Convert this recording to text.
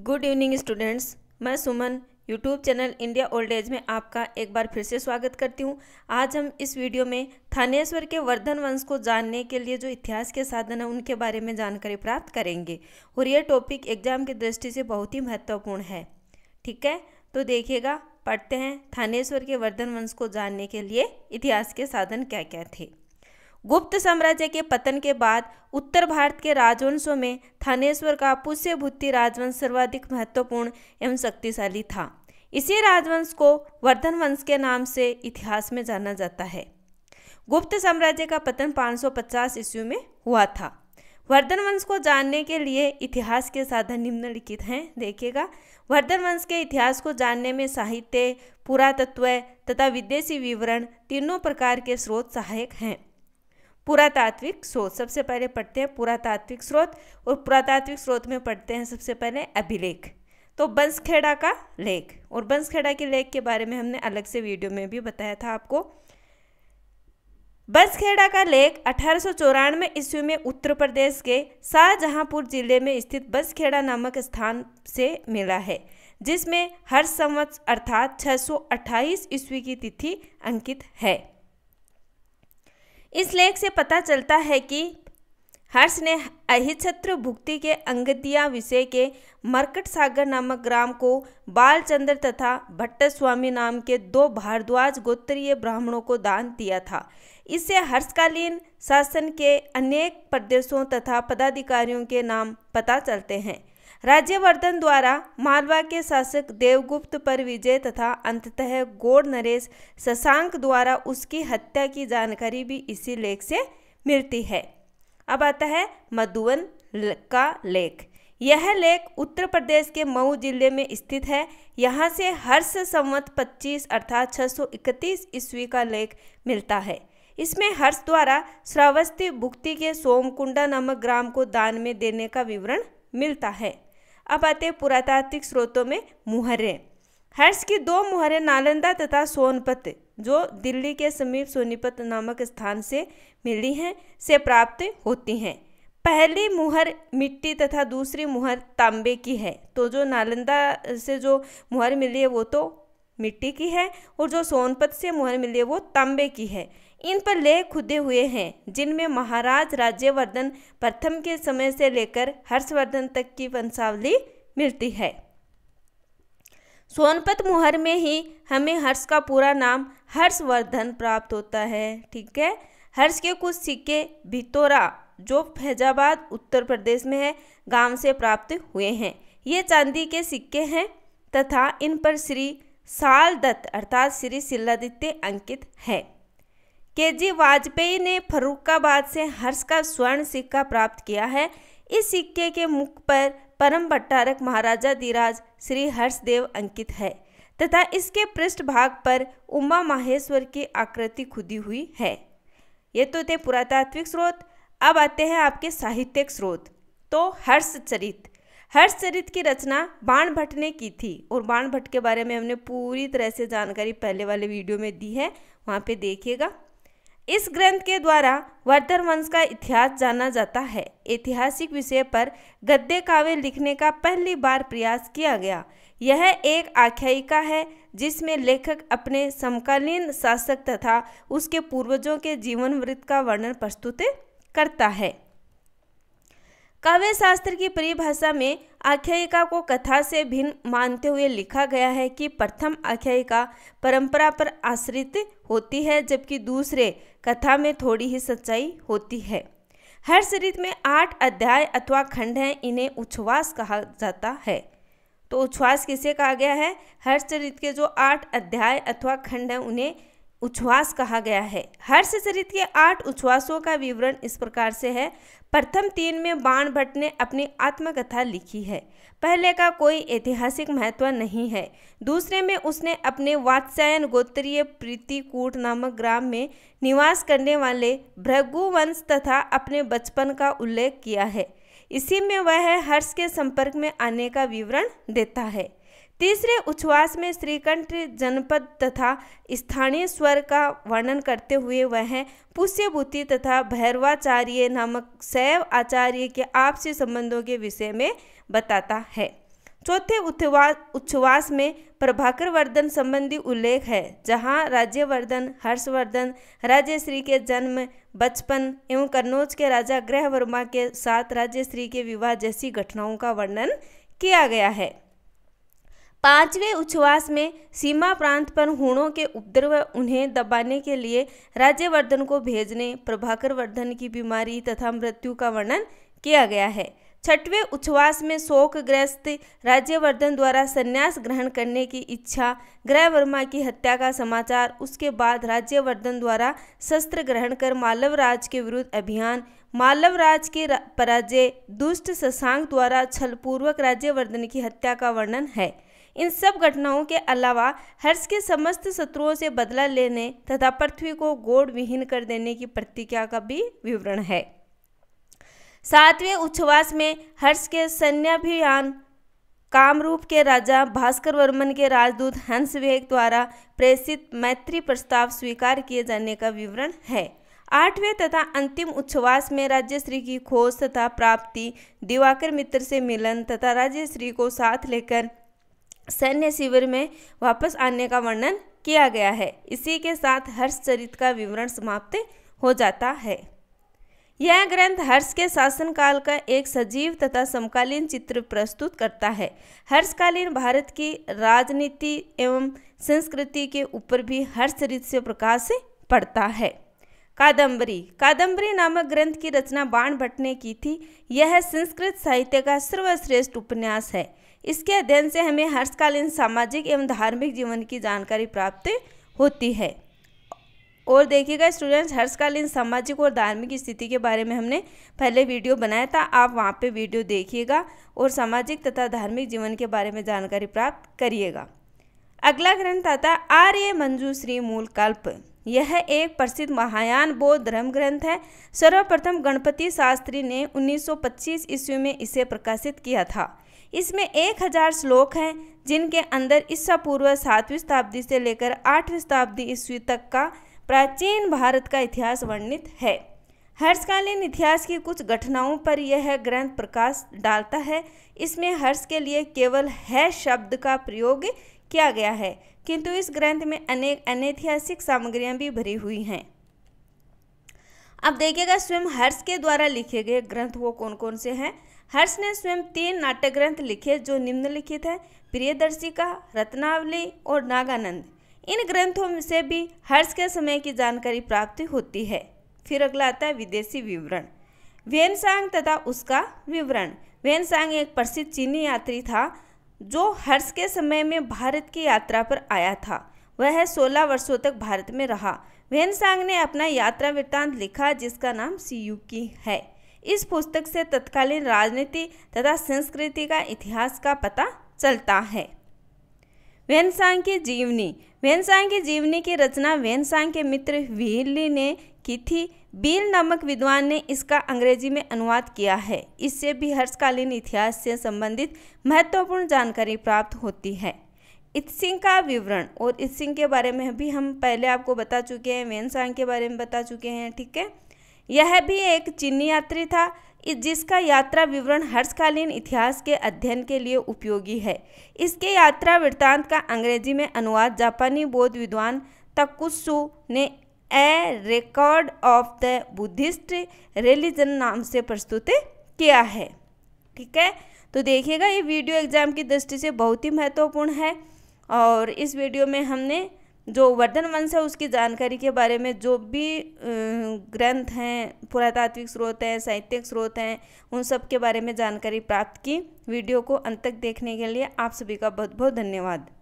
good evening students मैं Suman YouTube channel India old age में आपका एक बार फिर से स्वागत करती हूँ आज हम इस वीडियो में थानेश्वर के वर्धन वंश को जानने के लिए जो इतिहास के साधन हैं उनके बारे में जानकारी प्राप्त करेंगे और यह टॉपिक एग्जाम की दृष्टि से बहुत ही महत्वपूर्ण है ठीक है तो देखिएगा पढ़ते हैं थानेश्वर के वर्धन वंश को जानने के लिए इतिहास के साधन क्या क्या थे गुप्त साम्राज्य के पतन के बाद उत्तर भारत के राजवंशों में थानेश्वर का पुष्यभूति राजवंश सर्वाधिक महत्वपूर्ण एवं शक्तिशाली था इसी राजवंश को वर्धन वंश के नाम से इतिहास में जाना जाता है गुप्त साम्राज्य का पतन 550 ईस्वी में हुआ था वर्धन वंश को जानने के लिए इतिहास के साधन निम्नलिखित हैं देखिएगा वर्धन वंश के इतिहास को जानने में साहित्य पुरातत्व तथा विदेशी विवरण तीनों प्रकार के स्रोत सहायक हैं पुरातात्विक स्रोत सबसे पहले पढ़ते हैं पुरातात्विक स्रोत और पुरातात्विक स्रोत में पढ़ते हैं सबसे पहले अभिलेख तो बंसखेड़ा का लेख और बंसखेड़ा के लेख के बारे में हमने अलग से वीडियो में भी बताया था आपको बंसखेड़ा का लेख अठारह में ईस्वी में उत्तर प्रदेश के शाहजहांपुर जिले में स्थित बंसखेड़ा नामक स्थान से मिला है जिसमें हर संवत्स अर्थात 628 ईस्वी की तिथि अंकित है इस लेख से पता चलता है कि हर्ष ने अहिछत्र भुक्ति के अंगदिया विषय के मरकट सागर नामक ग्राम को बालचंद्र तथा भट्ट स्वामी नाम के दो भारद्वाज गोत्रीय ब्राह्मणों को दान दिया था इससे हर्षकालीन शासन के अनेक प्रदेशों तथा पदाधिकारियों के नाम पता चलते हैं राज्यवर्धन द्वारा मालवा के शासक देवगुप्त पर विजय तथा अंततः गोड़ नरेश शशांक द्वारा उसकी हत्या की जानकारी भी इसी लेख से मिलती है अब आता है मधुवन का लेख यह लेख उत्तर प्रदेश के मऊ जिले में स्थित है यहाँ से हर्ष संवत 25 अर्थात 631 ईस्वी का लेख मिलता है इसमें हर्ष द्वारा श्रावस्ती भुक्ति के सोमकुंडा नामक ग्राम को दान में देने का विवरण मिलता है अब आते हैं पुरातात्विक स्रोतों में मुहरें हर्ष की दो मुहरें नालंदा तथा सोनपत जो दिल्ली के समीप सोनीपत नामक स्थान से मिली हैं से प्राप्त होती हैं पहली मुहर मिट्टी तथा दूसरी मुहर तांबे की है तो जो नालंदा से जो मुहर मिली है वो तो मिट्टी की है और जो सोनपत से मुहर मिली है वो तांबे की है इन पर लेह खुदे हुए हैं जिनमें महाराज राज्यवर्धन प्रथम के समय से लेकर हर्षवर्धन तक की वंशावली मिलती है सोनपत मुहर में ही हमें हर्ष का पूरा नाम हर्षवर्धन प्राप्त होता है ठीक है हर्ष के कुछ सिक्के भितोरा जो फैजाबाद उत्तर प्रदेश में है गांव से प्राप्त हुए हैं ये चांदी के सिक्के हैं तथा इन पर श्री साल दत्त अर्थात श्री शिलादित्य अंकित है के जी वाजपेयी ने फरुखाबाद से हर्ष का स्वर्ण सिक्का प्राप्त किया है इस सिक्के के मुख पर परम भट्टारक महाराजा धीराज श्री हर्षदेव अंकित है तथा इसके पृष्ठ भाग पर उमा माहेश्वर की आकृति खुदी हुई है ये तो थे पुरातात्विक स्रोत अब आते हैं आपके साहित्यिक स्रोत तो हर्षचरित हर्षचरित की रचना बाण भट्ट ने की थी और बाण भट्ट के बारे में हमने पूरी तरह से जानकारी पहले वाले वीडियो में दी है वहाँ पे देखिएगा इस ग्रंथ के द्वारा वर्धर वंश का इतिहास जाना जाता है ऐतिहासिक विषय पर गद्य काव्य लिखने का पहली बार प्रयास किया गया यह एक आख्यायिका है जिसमें लेखक अपने समकालीन शासक तथा उसके पूर्वजों के जीवन वृत्त का वर्णन प्रस्तुत करता है काव्य शास्त्र की परिभाषा में आख्यायिका को कथा से भिन्न मानते हुए लिखा गया है कि प्रथम आख्यायिका परंपरा पर आश्रित होती है जबकि दूसरे कथा में थोड़ी ही सच्चाई होती है हर चरित में आठ अध्याय अथवा खंड हैं इन्हें उच्छ्वास कहा जाता है तो उच्छ्वास किसे कहा गया है हर चरित्र के जो आठ अध्याय अथवा खंड हैं उन्हें उच्छ्वास कहा गया है हर्ष चरित के आठ उच्छ्वासों का विवरण इस प्रकार से है प्रथम तीन में बाण भट्ट ने अपनी आत्मकथा लिखी है पहले का कोई ऐतिहासिक महत्व नहीं है दूसरे में उसने अपने वात्सायन गोत्रीय प्रीतिकूट नामक ग्राम में निवास करने वाले भृगुवंश तथा अपने बचपन का उल्लेख किया है इसी में वह हर्ष के संपर्क में आने का विवरण देता है तीसरे उच्छ्वास में श्रीकंठ जनपद तथा स्थानीय स्वर का वर्णन करते हुए वह पुष्यभूति तथा भैरवाचार्य नामक शैव आचार्य के आपसी संबंधों के विषय में बताता है चौथे उच्छ्वास में प्रभाकर वर्धन संबंधी उल्लेख है जहाँ राज्यवर्धन हर्षवर्धन राज्यश्री के जन्म बचपन एवं कन्नौज के राजा ग्रह वर्मा के साथ राज्यश्री के विवाह जैसी घटनाओं का वर्णन किया गया है पांचवें उच्छ्वास में सीमा प्रांत पर हुणों के उपद्रव उन्हें दबाने के लिए राज्यवर्धन को भेजने प्रभाकर वर्धन की बीमारी तथा मृत्यु का वर्णन किया गया है छठवें उच्छ्वास में शोकग्रस्त राज्यवर्धन द्वारा संन्यास ग्रहण करने की इच्छा ग्रह वर्मा की हत्या का समाचार उसके बाद राज्यवर्धन द्वारा शस्त्र ग्रहण कर मालवराज के विरुद्ध अभियान मालवराज के पराजय दुष्ट शशांक द्वारा छलपूर्वक राज्यवर्धन की हत्या का वर्णन है इन सब घटनाओं के अलावा हर्ष के समस्त शत्रुओं से बदला लेने तथा पृथ्वी को गोड़ विहीन कर देने की प्रतिज्ञा का भी विवरण है सातवें उच्छ्वास में हर्ष के सैन्याभियान कामरूप के राजा भास्कर वर्मन के राजदूत हंसवेग द्वारा प्रेषित मैत्री प्रस्ताव स्वीकार किए जाने का विवरण है आठवें तथा अंतिम उच्छ्वास में राज्यश्री की खोज तथा प्राप्ति दिवाकर मित्र से मिलन तथा राज्यश्री को साथ लेकर सैन्य शिविर में वापस आने का वर्णन किया गया है इसी के साथ चरित का विवरण समाप्त हो जाता है यह ग्रंथ हर्ष के शासनकाल का एक सजीव तथा समकालीन चित्र प्रस्तुत करता है हर्षकालीन भारत की राजनीति एवं संस्कृति के ऊपर भी चरित से प्रकाश पड़ता है कादम्बरी कादम्बरी नामक ग्रंथ की रचना बाण भट्ट ने की थी यह संस्कृत साहित्य का सर्वश्रेष्ठ उपन्यास है इसके अध्ययन से हमें हर्षकालीन सामाजिक एवं धार्मिक जीवन की जानकारी प्राप्त होती है और देखिएगा स्टूडेंट्स हर्षकालीन सामाजिक और धार्मिक स्थिति के बारे में हमने पहले वीडियो बनाया था आप वहाँ पे वीडियो देखिएगा और सामाजिक तथा धार्मिक जीवन के बारे में जानकारी प्राप्त करिएगा अगला ग्रंथ आता आर्य मंजूश्री मूल कल्प यह एक प्रसिद्ध महायान बौद्ध धर्म ग्रंथ है सर्वप्रथम गणपति शास्त्री ने 1925 ईस्वी में इसे प्रकाशित किया था इसमें एक हजार श्लोक हैं जिनके अंदर ईसा पूर्व सातवीं शताब्दी से लेकर आठवीं शताब्दी ईस्वी तक का प्राचीन भारत का इतिहास वर्णित है हर्षकालीन इतिहास की कुछ घटनाओं पर यह ग्रंथ प्रकाश डालता है इसमें हर्ष के लिए केवल है शब्द का प्रयोग किया गया है किंतु इस ग्रंथ में अनेक अनैतिहासिक सामग्रियां भी भरी हुई हैं अब देखिएगा स्वयं हर्ष के द्वारा लिखे गए ग्रंथ वो कौन कौन से हैं हर्ष ने स्वयं तीन नाट्य ग्रंथ लिखे जो निम्नलिखित हैं प्रियदर्शिका रत्नावली और नागानंद इन ग्रंथों से भी हर्ष के समय की जानकारी प्राप्त होती है फिर अगला आता है विदेशी विवरण वेनसांग तथा उसका विवरण वेनसांग एक प्रसिद्ध चीनी यात्री था जो हर्ष के समय में भारत की यात्रा पर आया था वह 16 वर्षों तक भारत में रहा वेनसांग ने अपना यात्रा वृत्तांत लिखा जिसका नाम की है इस पुस्तक से तत्कालीन राजनीति तथा संस्कृति का इतिहास का पता चलता है वेनसांग की जीवनी वेनसांग की जीवनी की रचना वेनसांग के मित्र व्हीली ने की थी बील नामक विद्वान ने इसका अंग्रेजी में अनुवाद किया है इससे भी हर्षकालीन इतिहास से संबंधित महत्वपूर्ण जानकारी प्राप्त होती है इत्सिंग का विवरण और इत्सिंग के बारे में भी हम पहले आपको बता चुके हैं वेनसांग के बारे में बता चुके हैं ठीक है यह भी एक चीनी यात्री था जिसका यात्रा विवरण हर्षकालीन इतिहास के अध्ययन के लिए उपयोगी है इसके यात्रा वृत्तांत का अंग्रेजी में अनुवाद जापानी बौद्ध विद्वान तकुसु ने a record of the Buddhist religion नाम से प्रस्तुत किया है ठीक है तो देखिएगा ये वीडियो एग्जाम की दृष्टि से बहुत ही महत्वपूर्ण है और इस वीडियो में हमने जो वर्धन वंश है उसकी जानकारी के बारे में जो भी ग्रंथ हैं पुरातात्विक स्रोत हैं साहित्यिक स्रोत हैं उन सब के बारे में जानकारी प्राप्त की वीडियो को अंत तक देखने के लिए आप सभी का बहुत बहुत धन्यवाद